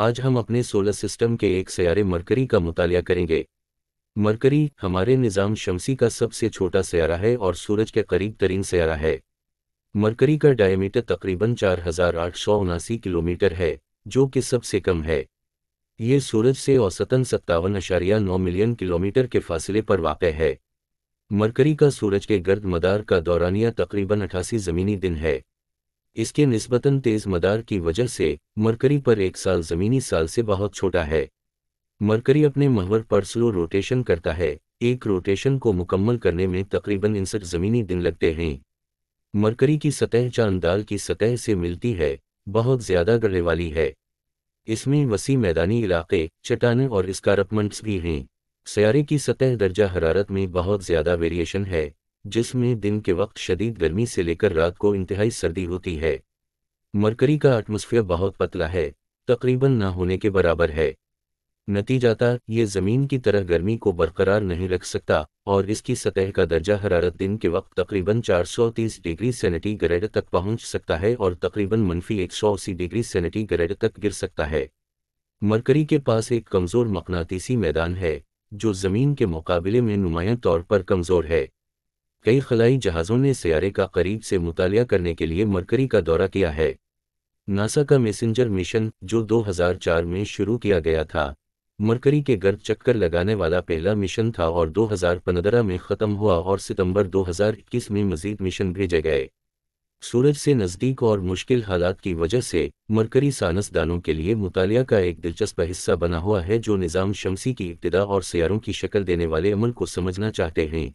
आज हम अपने सोलर सिस्टम के एक सयारे मरकरी का मुताल करेंगे मरकरी हमारे निज़ाम शमसी का सबसे छोटा सयारा है और सूरज के करीब तरीन सयारा है मरकरी का डायमीटर तकरीबन चार हजार आठ सौ उनासी किलोमीटर है जो कि सबसे कम है ये सूरज से औसतन सत्तावन अशारिया नौ मिलियन किलोमीटर के फासिले पर वाक़ है मरकरी का सूरज के गर्द मदार का दौरानिया तकरीबन अठासी ज़मीनी दिन है इसके निस्बतन तेज़ मदार की वजह से मरकरी पर एक साल ज़मीनी साल से बहुत छोटा है मरकरी अपने महवर पर स्लो रोटेशन करता है एक रोटेशन को मुकम्मल करने में तकरीबन इनसठ ज़मीनी दिन लगते हैं मरकरी की सतह चांदाल की सतह से मिलती है बहुत ज़्यादा गले वाली है इसमें वसी मैदानी इलाके चट्टाने और स्कारपमेंट्स भी हैं सयारे की सतह दर्जा हरारत में बहुत ज़्यादा वेरिएशन है जिसमें दिन के वक्त शदीद गर्मी से लेकर रात को इंतहाई सर्दी होती है मरकरी का एटमोसफियर बहुत पतला है तकरीबन ना होने के बराबर है नतीजाता ये ज़मीन की तरह गर्मी को बरकरार नहीं रख सकता और इसकी सतह का दर्जा हरारत दिन के वक्त तकरीबन 430 डिग्री सेंटीग्रेड तक पहुंच सकता है और तकरीबन मनफी एक सौ अस्सी डिग्री सेंटीग्रेड तक गिर सकता है मरकरी के पास एक कमज़ोर मकनातीसी मैदान है जो ज़मीन के मुकाबले में नुमाया तौर पर कमज़ोर है कई खलाई जहाज़ों ने सयारे का करीब से मुताल करने के लिए मरकरी का दौरा किया है नासा का मैसेंजर मिशन जो 2004 में शुरू किया गया था मरकरी के गर्भ चक्कर लगाने वाला पहला मिशन था और 2015 में ख़त्म हुआ और सितंबर 2021 में मजीद मिशन भेजे गए सूरज से नज़दीक और मुश्किल हालात की वजह से मरकरी सानसदानों के लिए मुतालिया का एक दिलचस्प हिस्सा बना हुआ है जो निज़ाम शमसी की इब्तदा और सैारों की शक्ल देने वाले अमल को समझना चाहते हैं